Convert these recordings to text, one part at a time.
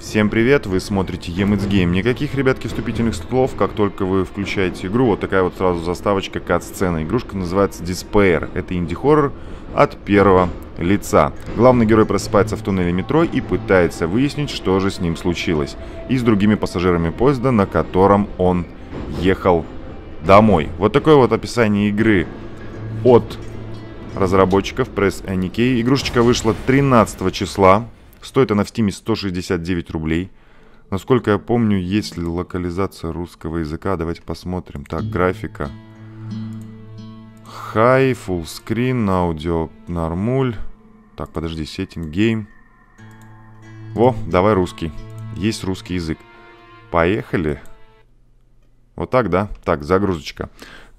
Всем привет, вы смотрите Емец Гейм. Никаких, ребятки, вступительных слов, как только вы включаете игру, вот такая вот сразу заставочка кат-сцена. Игрушка называется Despair. Это инди-хоррор от первого лица. Главный герой просыпается в туннеле метро и пытается выяснить, что же с ним случилось. И с другими пассажирами поезда, на котором он ехал домой. Вот такое вот описание игры от разработчиков Press NK. E Игрушечка вышла 13 числа Стоит она в Стиме 169 рублей. Насколько я помню, есть ли локализация русского языка. Давайте посмотрим. Так, графика. Хай, full screen, аудио, нормуль. Так, подожди, сеттинг, гейм. Во, давай русский. Есть русский язык. Поехали. Вот так, да? Так, загрузочка.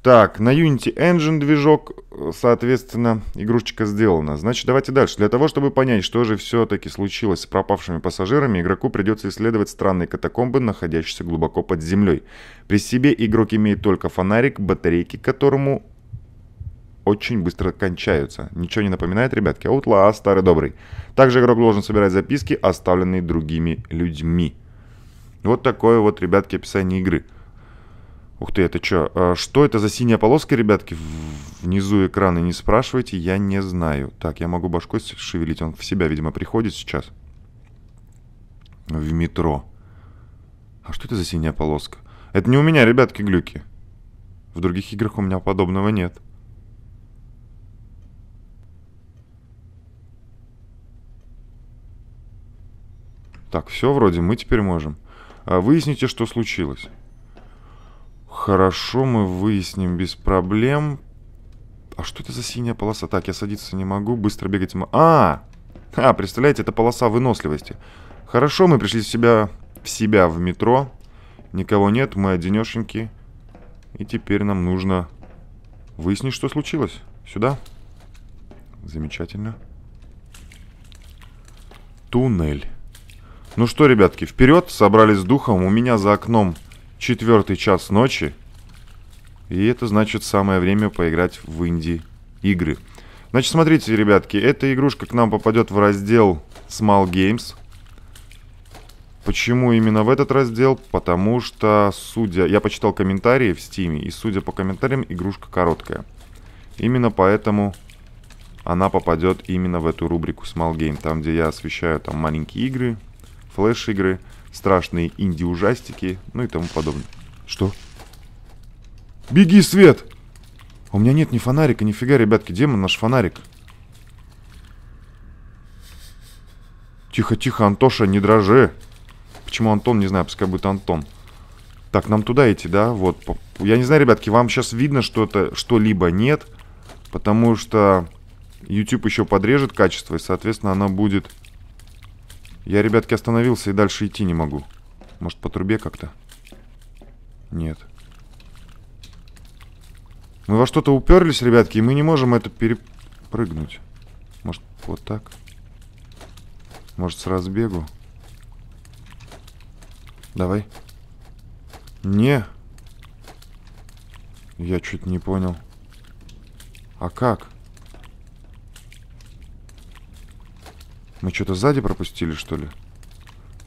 Так, на Unity Engine движок, э, соответственно, игрушечка сделана. Значит, давайте дальше. Для того, чтобы понять, что же все-таки случилось с пропавшими пассажирами, игроку придется исследовать странные катакомбы, находящиеся глубоко под землей. При себе игрок имеет только фонарик, батарейки которому очень быстро кончаются. Ничего не напоминает, ребятки? Outlaw, старый добрый. Также игрок должен собирать записки, оставленные другими людьми. Вот такое вот, ребятки, описание игры. Ух ты, это что? А что это за синяя полоска, ребятки? Внизу экрана не спрашивайте, я не знаю. Так, я могу башкой шевелить. Он в себя, видимо, приходит сейчас. В метро. А что это за синяя полоска? Это не у меня, ребятки, глюки. В других играх у меня подобного нет. Так, все вроде, мы теперь можем. А выясните, что случилось. Хорошо, мы выясним без проблем. А что это за синяя полоса? Так, я садиться не могу, быстро бегать... мы. А! А, представляете, это полоса выносливости. Хорошо, мы пришли в себя, в себя в метро. Никого нет, мы одинешеньки. И теперь нам нужно выяснить, что случилось. Сюда. Замечательно. Туннель. Ну что, ребятки, вперед, собрались с духом. У меня за окном Четвертый час ночи. И это значит самое время поиграть в инди игры. Значит, смотрите, ребятки, эта игрушка к нам попадет в раздел Small Games. Почему именно в этот раздел? Потому что, судя... Я почитал комментарии в Стиме, и судя по комментариям, игрушка короткая. Именно поэтому она попадет именно в эту рубрику Small Game, там, где я освещаю там маленькие игры, флеш-игры, страшные инди-ужастики, ну и тому подобное. Что? Беги, Свет! А у меня нет ни фонарика, ни фига, ребятки. Демон наш фонарик. Тихо, тихо, Антоша, не дрожи. Почему Антон, не знаю, пускай будет Антон. Так, нам туда идти, да? Вот. Я не знаю, ребятки, вам сейчас видно, что это что-либо нет. Потому что YouTube еще подрежет качество, и, соответственно, оно будет я, ребятки, остановился и дальше идти не могу. Может, по трубе как-то? Нет. Мы во что-то уперлись, ребятки, и мы не можем это перепрыгнуть. Может, вот так? Может, с разбегу? Давай. Не. Я чуть не понял. А как? Мы что-то сзади пропустили, что ли?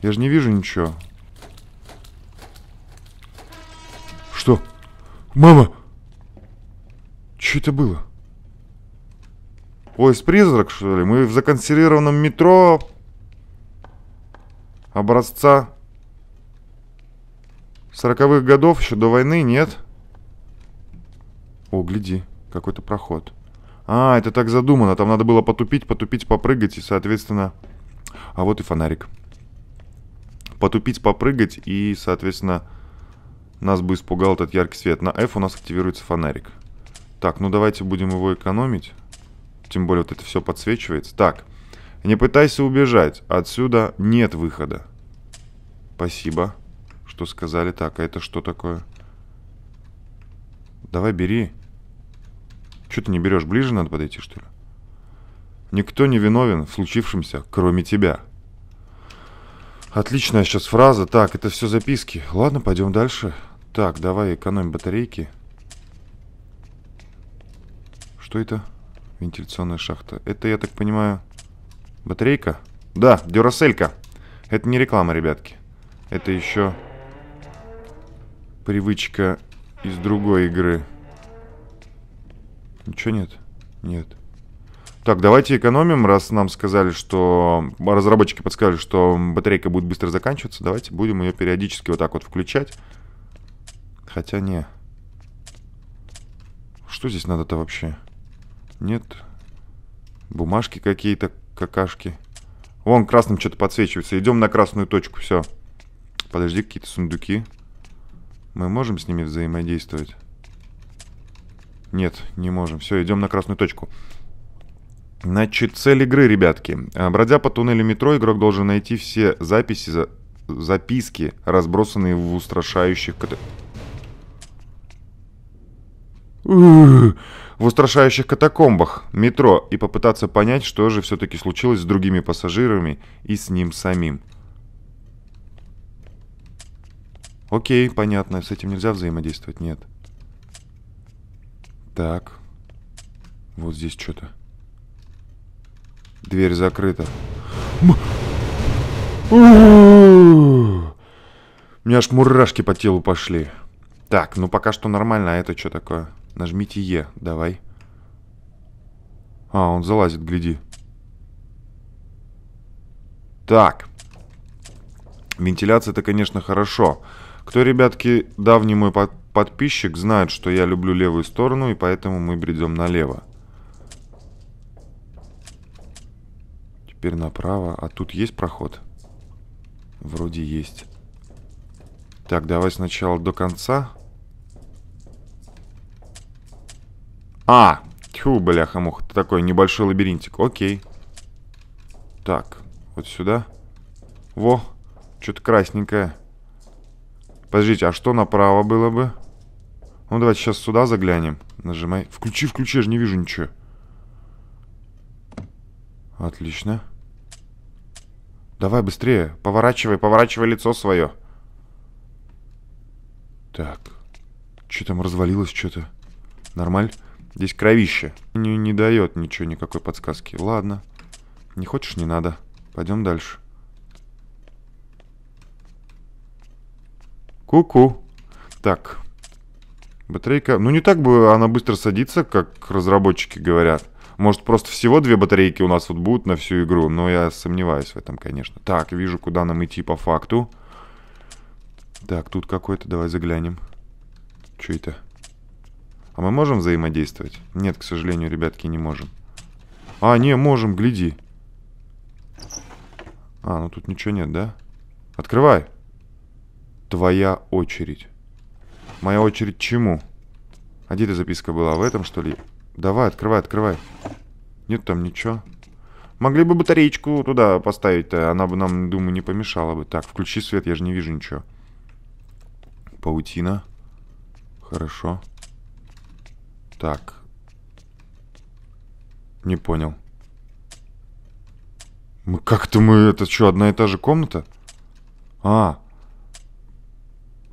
Я же не вижу ничего. Что? Мама! Что это было? Поезд призрак, что ли? Мы в законсервированном метро образца сороковых годов, еще до войны, нет? О, гляди, какой-то проход. А, это так задумано. Там надо было потупить, потупить, попрыгать и, соответственно... А вот и фонарик. Потупить, попрыгать и, соответственно, нас бы испугал этот яркий свет. На F у нас активируется фонарик. Так, ну давайте будем его экономить. Тем более вот это все подсвечивается. Так, не пытайся убежать. Отсюда нет выхода. Спасибо, что сказали. Так, а это что такое? Давай, бери. Бери. Что ты не берешь? Ближе надо подойти, что ли? Никто не виновен в случившемся, кроме тебя. Отличная сейчас фраза. Так, это все записки. Ладно, пойдем дальше. Так, давай экономим батарейки. Что это? Вентиляционная шахта. Это, я так понимаю, батарейка? Да, дюраселька. Это не реклама, ребятки. Это еще привычка из другой игры. Ничего нет? Нет. Так, давайте экономим, раз нам сказали, что... Разработчики подсказали, что батарейка будет быстро заканчиваться. Давайте будем ее периодически вот так вот включать. Хотя не. Что здесь надо-то вообще? Нет. Бумажки какие-то, какашки. Вон красным что-то подсвечивается. Идем на красную точку, все. Подожди, какие-то сундуки. Мы можем с ними взаимодействовать? Нет, не можем. Все, идем на красную точку. Значит, цель игры, ребятки. А, бродя по туннелю метро, игрок должен найти все записи, за... записки, разбросанные в устрашающих... в устрашающих катакомбах метро и попытаться понять, что же все-таки случилось с другими пассажирами и с ним самим. Окей, понятно, с этим нельзя взаимодействовать, нет. Так. Вот здесь что-то. Дверь закрыта. У меня аж мурашки по телу пошли. Так, ну пока что нормально. А это что такое? Нажмите Е. Давай. А, он залазит, гляди. Так. Вентиляция это, конечно, хорошо. Кто, ребятки, давний мой под подписчик знает, что я люблю левую сторону, и поэтому мы бредем налево. Теперь направо. А тут есть проход? Вроде есть. Так, давай сначала до конца. А! Тьфу, бляха-муха. Такой небольшой лабиринтик. Окей. Так, вот сюда. Во! Что-то красненькое. Подождите, а что направо было бы? Ну, давайте сейчас сюда заглянем. Нажимай. Включи, включи, я же не вижу ничего. Отлично. Давай быстрее. Поворачивай, поворачивай лицо свое. Так. Что там развалилось что-то? Нормаль? Здесь кровище. Не, не дает ничего, никакой подсказки. Ладно. Не хочешь, не надо. Пойдем дальше. Ку-ку. Так, Батарейка, ну не так бы она быстро садится, как разработчики говорят. Может, просто всего две батарейки у нас вот будут на всю игру, но я сомневаюсь в этом, конечно. Так, вижу, куда нам идти по факту. Так, тут какой-то, давай заглянем. Что это? А мы можем взаимодействовать? Нет, к сожалению, ребятки, не можем. А, не, можем, гляди. А, ну тут ничего нет, да? Открывай. Твоя очередь. Моя очередь чему? А где эта записка была в этом, что ли? Давай, открывай, открывай. Нет там ничего. Могли бы батареечку туда поставить-то. Она бы нам, думаю, не помешала бы. Так, включи свет, я же не вижу ничего. Паутина. Хорошо. Так. Не понял. Мы как-то мы... Это что, одна и та же комната? А,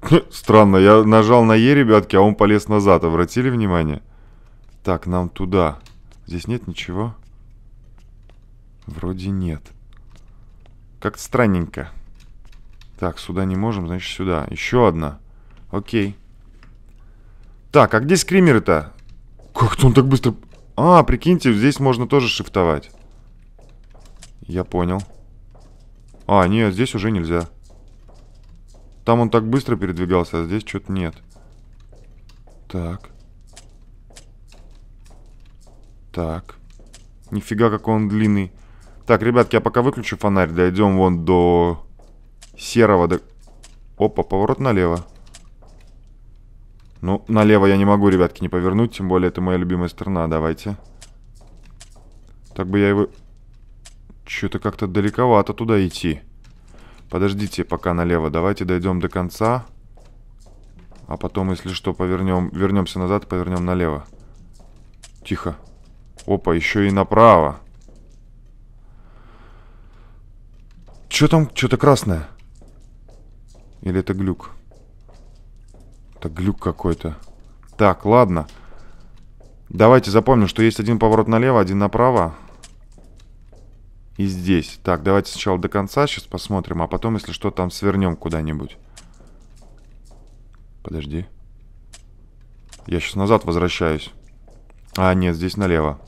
Странно, я нажал на Е, ребятки, а он полез назад. Обратили внимание? Так, нам туда. Здесь нет ничего? Вроде нет. Как-то странненько. Так, сюда не можем, значит сюда. Еще одна. Окей. Так, а где скримеры-то? Как-то он так быстро... А, прикиньте, здесь можно тоже шифтовать. Я понял. А, нет, здесь уже нельзя. Там он так быстро передвигался, а здесь что-то нет. Так. Так. Нифига, какой он длинный. Так, ребятки, я пока выключу фонарь. Дойдем вон до серого. До... Опа, поворот налево. Ну, налево я не могу, ребятки, не повернуть. Тем более, это моя любимая сторона. Давайте. Так бы я его... Что-то как-то далековато туда идти. Подождите пока налево. Давайте дойдем до конца. А потом, если что, повернем... Вернемся назад повернем налево. Тихо. Опа, еще и направо. Че там? Что-то красное. Или это глюк? Это глюк какой-то. Так, ладно. Давайте запомним, что есть один поворот налево, один направо и здесь. Так, давайте сначала до конца сейчас посмотрим, а потом, если что, там свернем куда-нибудь. Подожди. Я сейчас назад возвращаюсь. А, нет, здесь налево.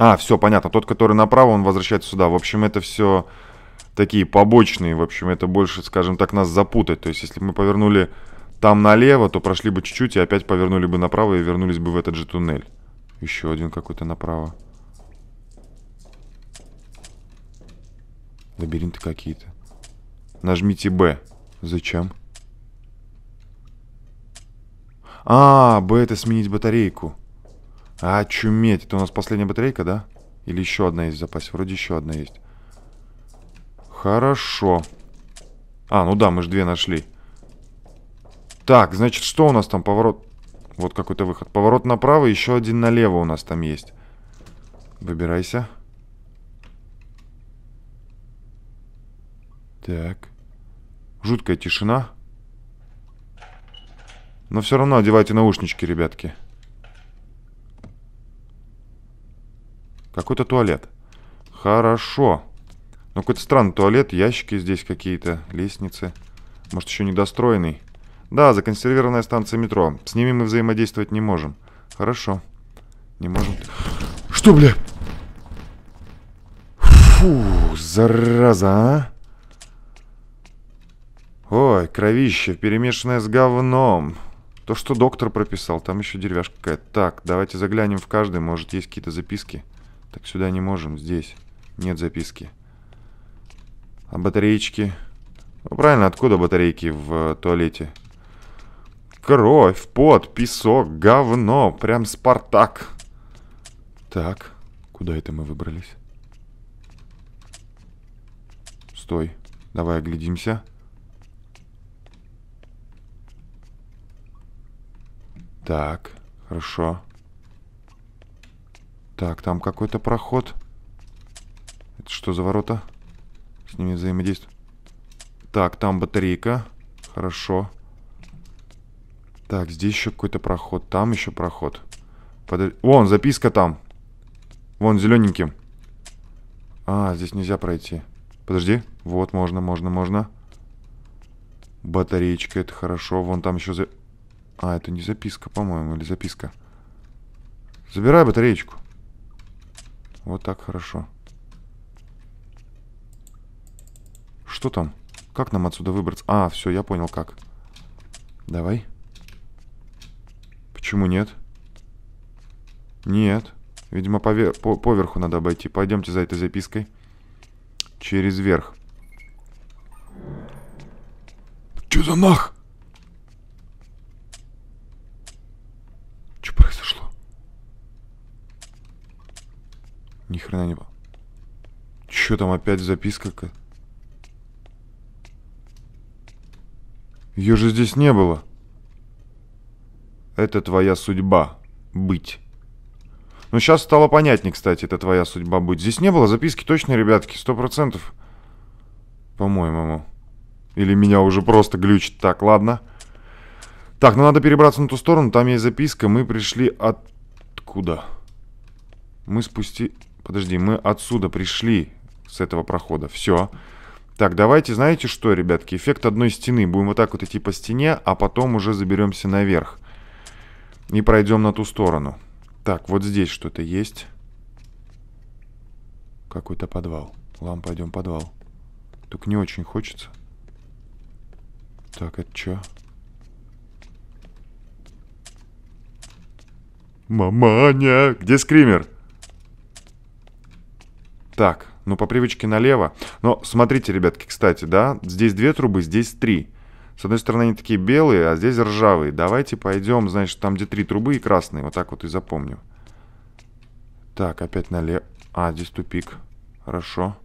А, все, понятно. Тот, который направо, он возвращается сюда. В общем, это все такие побочные. В общем, это больше, скажем так, нас запутать. То есть, если мы повернули там налево, то прошли бы чуть-чуть и опять повернули бы направо и вернулись бы в этот же туннель. Еще один какой-то направо. Лабиринты какие-то. Нажмите Б. Зачем? А, Б это сменить батарейку. А, чуметь. Это у нас последняя батарейка, да? Или еще одна есть в запасе? Вроде еще одна есть. Хорошо. А, ну да, мы же две нашли. Так, значит, что у нас там? Поворот... Вот какой-то выход. Поворот направо, еще один налево у нас там есть. Выбирайся. Так. Жуткая тишина. Но все равно одевайте наушнички, ребятки. Какой-то туалет. Хорошо. Но ну, какой-то странный туалет, ящики здесь какие-то, лестницы. Может, еще недостроенный. Да, законсервированная станция метро. С ними мы взаимодействовать не можем. Хорошо. Не можем. Что, бля? Фу, зараза, а? Ой, кровище, перемешанное с говном. То, что доктор прописал, там еще деревяшка какая-то. Так, давайте заглянем в каждый, может есть какие-то записки. Так, сюда не можем, здесь нет записки. А батареечки? Ну, правильно, откуда батарейки в э, туалете? Кровь, пот, песок, говно, прям Спартак. Так, куда это мы выбрались? Стой, давай оглядимся. Так, хорошо. Так, там какой-то проход. Это что за ворота? С ними взаимодействуют. Так, там батарейка. Хорошо. Так, здесь еще какой-то проход. Там еще проход. Под... Вон, записка там. Вон, зелененьким. А, здесь нельзя пройти. Подожди. Вот, можно, можно, можно. Батареечка, это хорошо. Вон там еще... За... А, это не записка, по-моему, или записка. Забирай батареечку. Вот так хорошо. Что там? Как нам отсюда выбраться? А, все, я понял как. Давай. Почему нет? Нет. Видимо, повер... по поверху надо обойти. Пойдемте за этой запиской. Через верх. Че за нах? Ни хрена не... Чё там опять записка-то? Ее же здесь не было. Это твоя судьба. Быть. Ну, сейчас стало понятнее, кстати, это твоя судьба быть. Здесь не было записки точно, ребятки, сто процентов. По-моему. Или меня уже просто глючит. Так, ладно. Так, ну надо перебраться на ту сторону, там есть записка. Мы пришли откуда? Мы спусти... Подожди, мы отсюда пришли с этого прохода. Все. Так, давайте, знаете что, ребятки, эффект одной стены. Будем вот так вот идти по стене, а потом уже заберемся наверх. И пройдем на ту сторону. Так, вот здесь что-то есть. Какой-то подвал. Ладно, пойдем подвал. Только не очень хочется. Так, это что? Маманя! Где скример? Так, ну по привычке налево. Но смотрите, ребятки, кстати, да, здесь две трубы, здесь три. С одной стороны они такие белые, а здесь ржавые. Давайте пойдем, значит, там где три трубы и красные. Вот так вот и запомню. Так, опять налево. А, здесь тупик. Хорошо.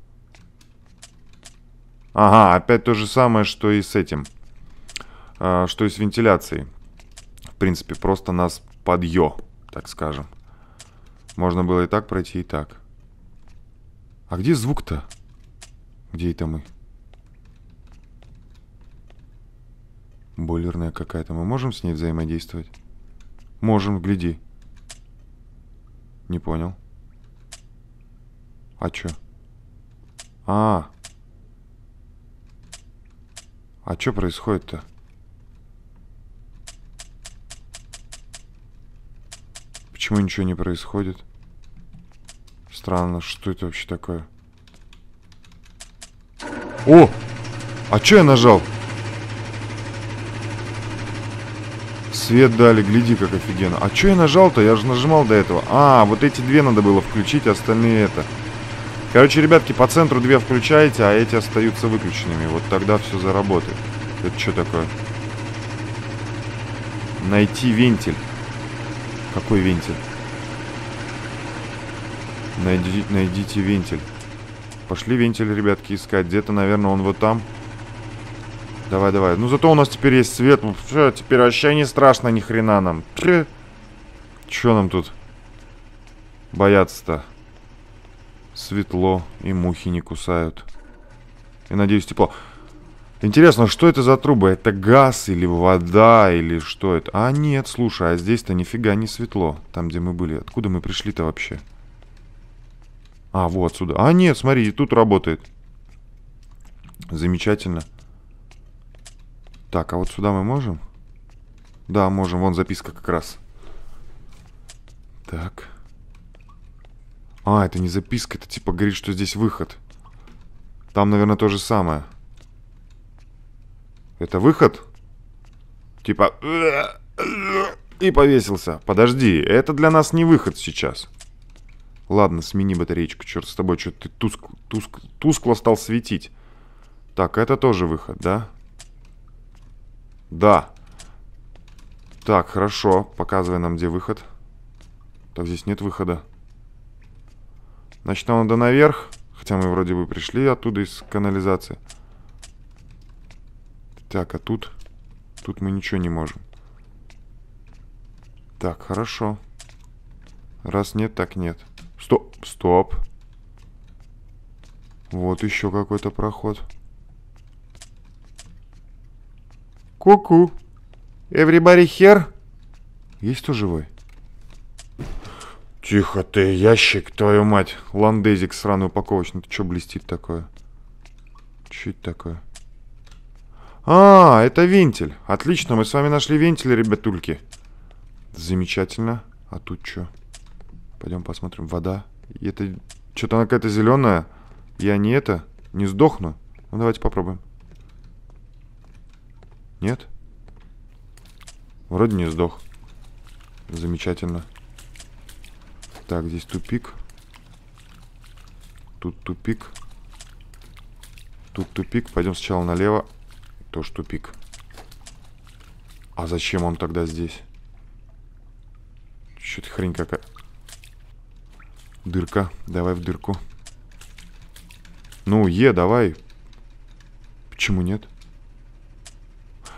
Ага, опять то же самое, что и с этим. А, что и с вентиляцией. В принципе, просто нас подъё, так скажем. Можно было и так пройти, и так. А где звук-то? Где это мы? Бойлерная какая-то. Мы можем с ней взаимодействовать? Можем, гляди. Не понял. А чё? А. А чё происходит-то? Почему ничего не происходит? Странно, что это вообще такое? О! А что я нажал? Свет дали, гляди, как офигенно. А что я нажал-то? Я же нажимал до этого. А, вот эти две надо было включить, а остальные это. Короче, ребятки, по центру две включаете, а эти остаются выключенными. Вот тогда все заработает. Это что такое? Найти вентиль. Какой вентиль? Найди, найдите вентиль. Пошли вентиль, ребятки, искать. Где-то, наверное, он вот там. Давай, давай. Ну, зато у нас теперь есть свет. Ну, Все, теперь вообще не страшно ни хрена нам. Че нам тут бояться-то? Светло, и мухи не кусают. И, надеюсь, тепло. Интересно, что это за трубы? Это газ или вода, или что это? А, нет, слушай, а здесь-то нифига не светло. Там, где мы были. Откуда мы пришли-то вообще? Вообще. А, вот сюда. А, нет, смотрите, тут работает. Замечательно. Так, а вот сюда мы можем? Да, можем. Вон записка как раз. Так. А, это не записка. Это типа говорит, что здесь выход. Там, наверное, то же самое. Это выход? Типа... И повесился. Подожди, это для нас не выход сейчас. Ладно, смени батареечку, черт с тобой, что-то ты туск, туск, тускло стал светить. Так, это тоже выход, да? Да. Так, хорошо, показывай нам, где выход. Так, здесь нет выхода. Значит, нам надо наверх, хотя мы вроде бы пришли оттуда из канализации. Так, а тут... Тут мы ничего не можем. Так, хорошо. Раз нет, так нет. Нет. Стоп, стоп. Вот еще какой-то проход. Ку-ку. Everybody here? Есть кто живой? Тихо ты, ящик, твою мать. Ландезик сраный упаковочный. Ты что блестит такое? Что это такое? А, это вентиль. Отлично, мы с вами нашли вентиль, ребятульки. Замечательно. А тут что? Пойдем посмотрим. Вода. Это... Что-то она какая-то зеленая. Я не это... Не сдохну. Ну, давайте попробуем. Нет? Вроде не сдох. Замечательно. Так, здесь тупик. Тут тупик. Тут тупик. Пойдем сначала налево. Тоже тупик. А зачем он тогда здесь? Что-то хрень какая. Дырка. Давай в дырку. Ну, Е, давай. Почему нет?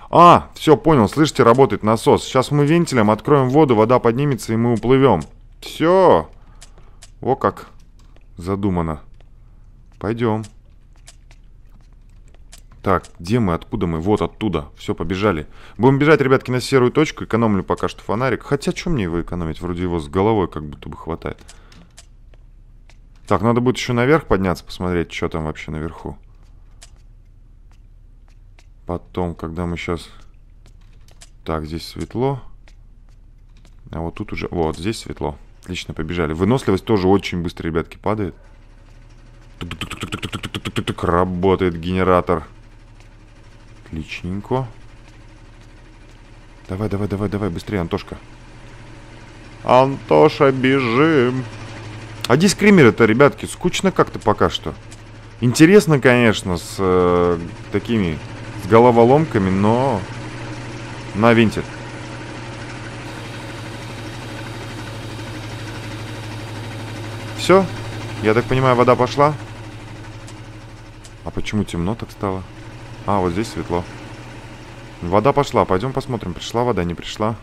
А, все, понял. Слышите, работает насос. Сейчас мы вентилем откроем воду, вода поднимется, и мы уплывем. Все. О как задумано. Пойдем. Так, где мы, откуда мы? Вот оттуда. Все, побежали. Будем бежать, ребятки, на серую точку. Экономлю пока что фонарик. Хотя, что мне его экономить? Вроде его с головой как будто бы хватает. Так, надо будет еще наверх подняться, посмотреть, что там вообще наверху. Потом, когда мы сейчас... Так, здесь светло. А вот тут уже... Вот, здесь светло. Отлично, побежали. Выносливость тоже очень быстро, ребятки, падает. Работает генератор. Отличненько. Давай, давай, давай, давай, быстрее, Антошка. Антоша, бежим. А дискримеры это, ребятки, скучно как-то пока что. Интересно, конечно, с э, такими, с головоломками, но на винтер. Все? Я так понимаю, вода пошла? А почему темно так стало? А, вот здесь светло. Вода пошла. Пойдем посмотрим, пришла вода, не пришла.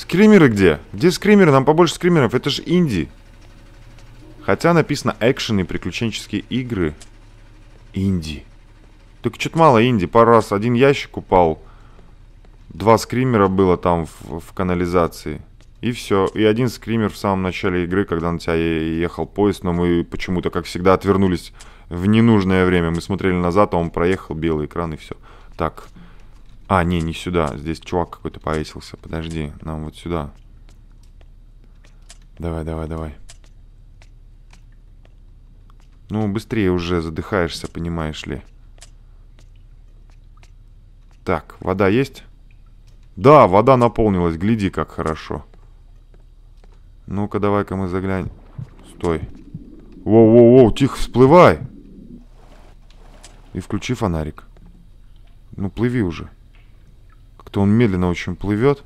Скримеры где? Где скримеры? Нам побольше скримеров. Это же инди. Хотя написано экшен и приключенческие игры. Инди. Только что-то мало инди. Пару раз один ящик упал. Два скримера было там в, в канализации. И все. И один скример в самом начале игры, когда на тебя ехал поезд, но мы почему-то, как всегда, отвернулись в ненужное время. Мы смотрели назад, а он проехал белый экран и все. Так. А, не, не сюда. Здесь чувак какой-то повесился. Подожди, нам вот сюда. Давай, давай, давай. Ну, быстрее уже задыхаешься, понимаешь ли. Так, вода есть? Да, вода наполнилась. Гляди, как хорошо. Ну-ка, давай-ка мы заглянем. Стой. Воу-воу-воу, тихо, всплывай. И включи фонарик. Ну, плыви уже. Как-то он медленно очень плывет.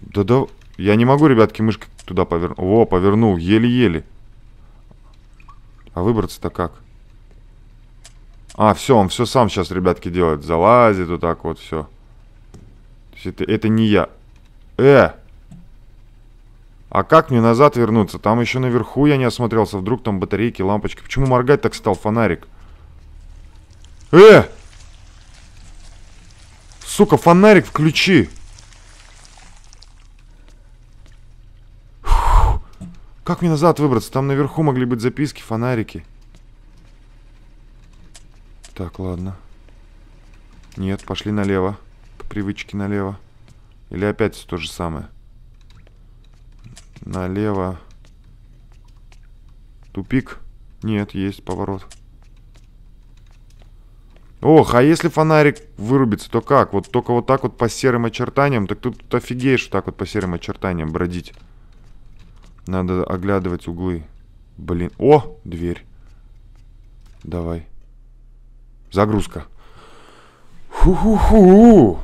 Да-да, я не могу, ребятки, мышкой туда повернуть. О, повернул, еле-еле. А выбраться-то как? А, все, он все сам сейчас, ребятки, делает. Залазит вот так вот, все. это, это не я. Э! А как мне назад вернуться? Там еще наверху я не осмотрелся. Вдруг там батарейки, лампочки. Почему моргать так стал фонарик? Э! Сука, фонарик включи. Фух. Как мне назад выбраться? Там наверху могли быть записки, фонарики. Так, ладно. Нет, пошли налево. По привычке налево. Или опять то же самое. Налево. Тупик. Нет, есть поворот. Ох, а если фонарик вырубится, то как? Вот только вот так вот по серым очертаниям. Так тут, тут офигеешь вот так вот по серым очертаниям бродить. Надо оглядывать углы. Блин. О, дверь. Давай. Загрузка. Ху-ху-ху.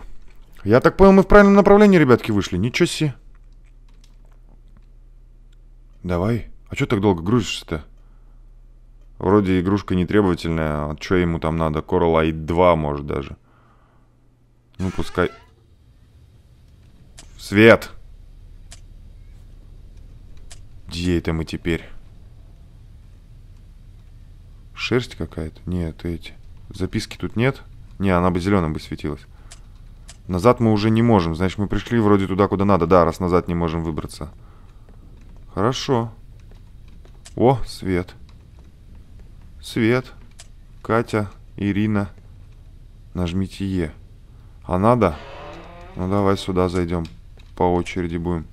Я так понял, мы в правильном направлении, ребятки, вышли. Ничего себе. Давай. А что так долго грузишься-то? Вроде игрушка нетребовательная, а что ему там надо? Coral Eye 2, может, даже. Ну, пускай... Свет! Где это мы теперь? Шерсть какая-то? Нет, эти. Записки тут нет? Не, она бы зеленым бы светилась. Назад мы уже не можем. Значит, мы пришли вроде туда, куда надо. Да, раз назад не можем выбраться. Хорошо. О, свет. Свет. Свет, Катя, Ирина. Нажмите Е. А надо? Ну давай сюда зайдем. По очереди будем.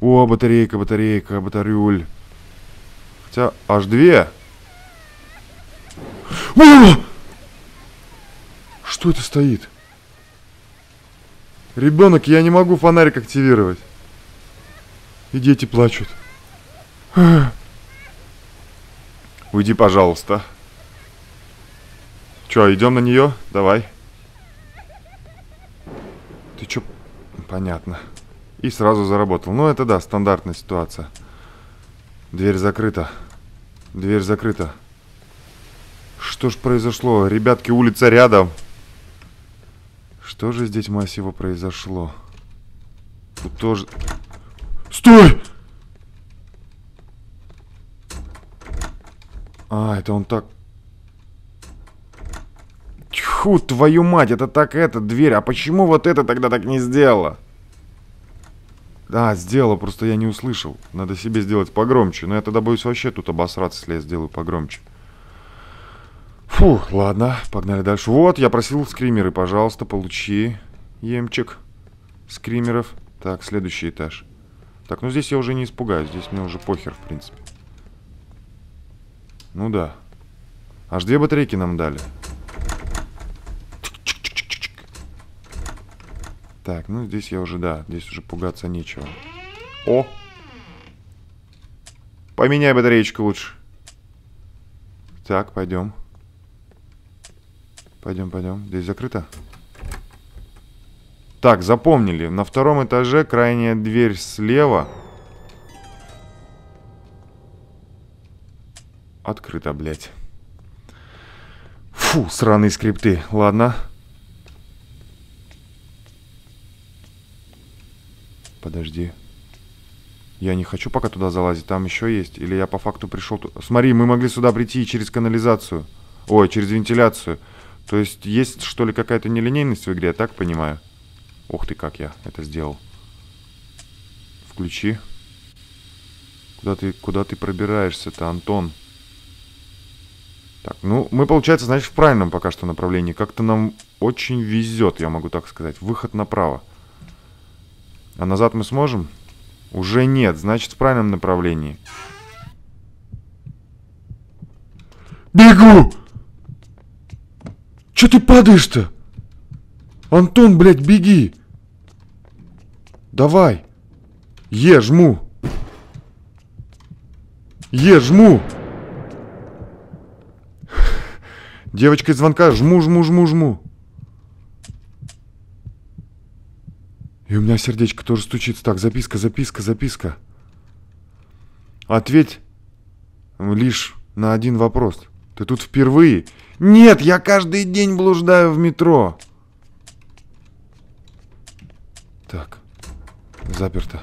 О, батарейка, батарейка, батарюль. Хотя аж две. О! Что это стоит? Ребенок, я не могу фонарик активировать. И дети плачут. Уйди, пожалуйста. Че, идем на нее? Давай. Ты че? Понятно. И сразу заработал. Ну, это да, стандартная ситуация. Дверь закрыта. Дверь закрыта. Что ж произошло? Ребятки, улица рядом. Что же здесь, массиво произошло? Тут тоже... Стой! А, это он так... Тьфу, твою мать, это так эта дверь. А почему вот это тогда так не сделала? Да, сделала, просто я не услышал. Надо себе сделать погромче. Но я тогда боюсь вообще тут обосраться, если я сделаю погромче. Фух, ладно, погнали дальше. Вот, я просил скримеры, пожалуйста, получи емчик скримеров. Так, следующий этаж. Так, ну здесь я уже не испугаюсь, здесь мне уже похер, в принципе. Ну да. Аж две батарейки нам дали. Так, ну здесь я уже, да, здесь уже пугаться нечего. О! Поменяй батареечку лучше. Так, пойдем. Пойдем, пойдем. Здесь закрыто? Так, запомнили. На втором этаже крайняя дверь слева. Слева. открыто, блядь. Фу, сраные скрипты. Ладно. Подожди. Я не хочу пока туда залазить. Там еще есть. Или я по факту пришел... Смотри, мы могли сюда прийти через канализацию. Ой, через вентиляцию. То есть есть, что ли, какая-то нелинейность в игре, я так понимаю? Ух ты, как я это сделал. Включи. Куда ты, куда ты пробираешься-то, Антон? Антон. Так, ну, мы, получается, значит, в правильном пока что направлении. Как-то нам очень везет, я могу так сказать. Выход направо. А назад мы сможем? Уже нет, значит, в правильном направлении. Бегу! Че ты падаешь-то? Антон, блядь, беги! Давай! Е, жму! Е, жму! Девочка из звонка. Жму, жму, жму, жму. И у меня сердечко тоже стучится. Так, записка, записка, записка. Ответь лишь на один вопрос. Ты тут впервые? Нет, я каждый день блуждаю в метро. Так, заперто.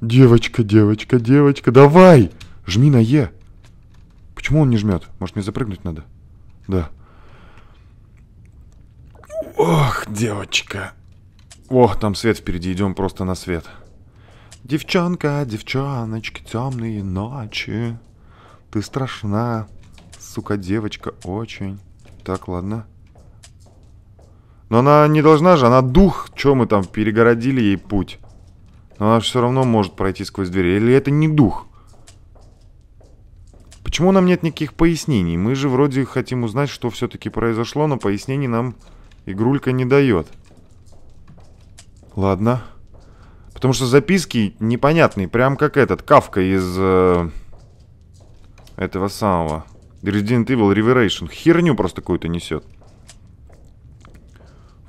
Девочка, девочка, девочка, давай! Жми на Е. Почему он не жмет? Может, мне запрыгнуть надо? Да. Ох, девочка. Ох, там свет впереди, идем просто на свет. Девчонка, девчоночки, темные ночи. Ты страшна, сука, девочка, очень. Так, ладно. Но она не должна же, она дух. Че мы там перегородили ей путь? Но она же все равно может пройти сквозь дверь. Или это не дух? Почему нам нет никаких пояснений? Мы же вроде хотим узнать, что все-таки произошло, но пояснений нам игрулька не дает. Ладно. Потому что записки непонятные, прям как этот, Кавка из э, этого самого. Resident Evil Reveration. Херню просто какую-то несет.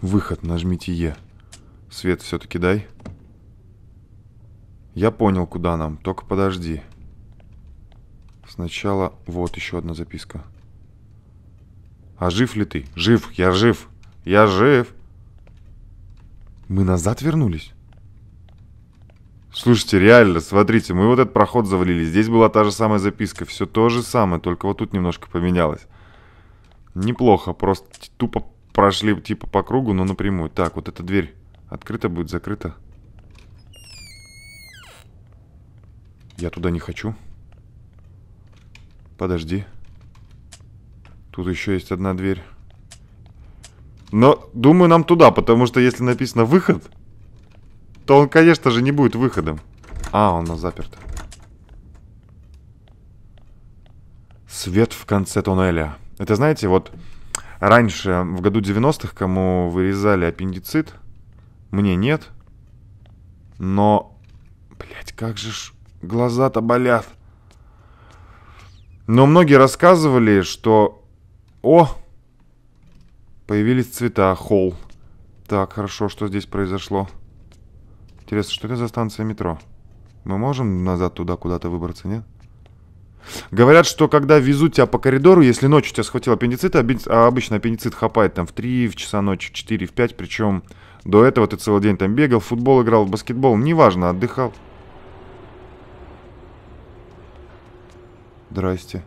Выход, нажмите Е. Свет все-таки дай. Я понял, куда нам, только подожди. Подожди. Сначала вот еще одна записка. А жив ли ты? Жив, я жив. Я жив. Мы назад вернулись? Слушайте, реально, смотрите, мы вот этот проход завалили. Здесь была та же самая записка. Все то же самое, только вот тут немножко поменялось. Неплохо, просто тупо прошли типа по кругу, но напрямую. Так, вот эта дверь открыта будет, закрыта. Я туда не хочу. Подожди. Тут еще есть одна дверь. Но, думаю, нам туда, потому что если написано «выход», то он, конечно же, не будет выходом. А, он нас заперт. Свет в конце туннеля. Это, знаете, вот раньше, в году 90-х, кому вырезали аппендицит, мне нет. Но, блядь, как же ж глаза-то болят. Но многие рассказывали, что... О! Появились цвета. Холл. Так, хорошо, что здесь произошло? Интересно, что это за станция метро? Мы можем назад туда куда-то выбраться, нет? Говорят, что когда везут тебя по коридору, если ночью тебя схватил аппендицит, а обычно аппендицит хапает там в 3 в часа ночи, в 4, в 5, причем до этого ты целый день там бегал, в футбол играл, в баскетбол, неважно, отдыхал. Здрасте.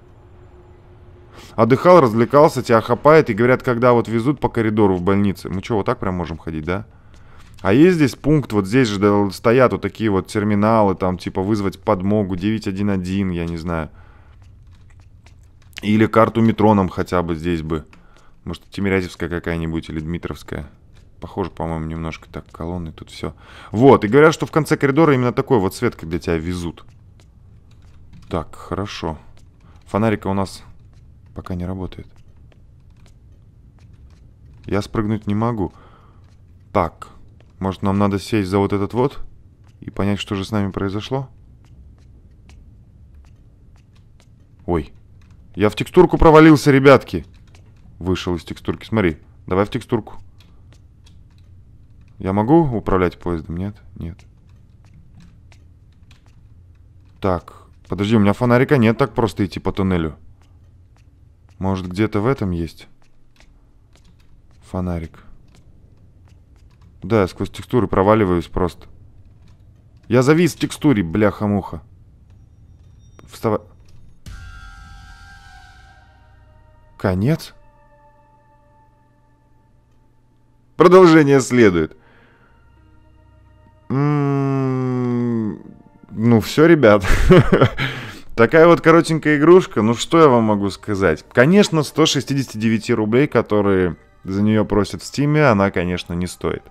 Отдыхал, развлекался, тебя хапает и говорят, когда вот везут по коридору в больнице. Мы что, вот так прям можем ходить, да? А есть здесь пункт, вот здесь же стоят вот такие вот терминалы, там типа вызвать подмогу, 911, я не знаю. Или карту метро нам хотя бы здесь бы. Может, Тимирязевская какая-нибудь или Дмитровская. Похоже, по-моему, немножко так, колонны тут все. Вот, и говорят, что в конце коридора именно такой вот цвет, когда тебя везут. Так, хорошо. Хорошо. Фонарика у нас пока не работает. Я спрыгнуть не могу. Так, может нам надо сесть за вот этот вот и понять, что же с нами произошло? Ой, я в текстурку провалился, ребятки. Вышел из текстурки, смотри, давай в текстурку. Я могу управлять поездом, нет? Нет. Так, Подожди, у меня фонарика нет так просто идти по туннелю. Может, где-то в этом есть? Фонарик. Да, я сквозь текстуры проваливаюсь просто. Я завис в текстуре, бляха-муха. Вставай. Конец? Продолжение следует. Ммм ну все, ребят. Такая вот коротенькая игрушка, ну что я вам могу сказать? Конечно, 169 рублей, которые за нее просят в стиме, она, конечно, не стоит.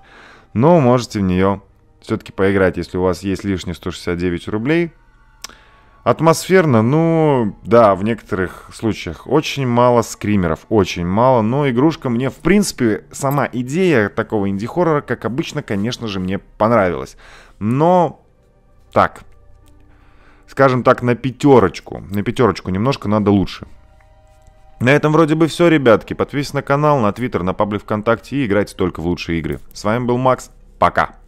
Но можете в нее все-таки поиграть, если у вас есть лишние 169 рублей. Атмосферно, ну да, в некоторых случаях очень мало скримеров, очень мало, но игрушка мне, в принципе, сама идея такого инди-хоррора, как обычно, конечно же, мне понравилась. Но так, скажем так, на пятерочку. На пятерочку немножко надо лучше. На этом вроде бы все, ребятки. Подписывайтесь на канал, на твиттер, на паблик ВКонтакте и играйте только в лучшие игры. С вами был Макс. Пока.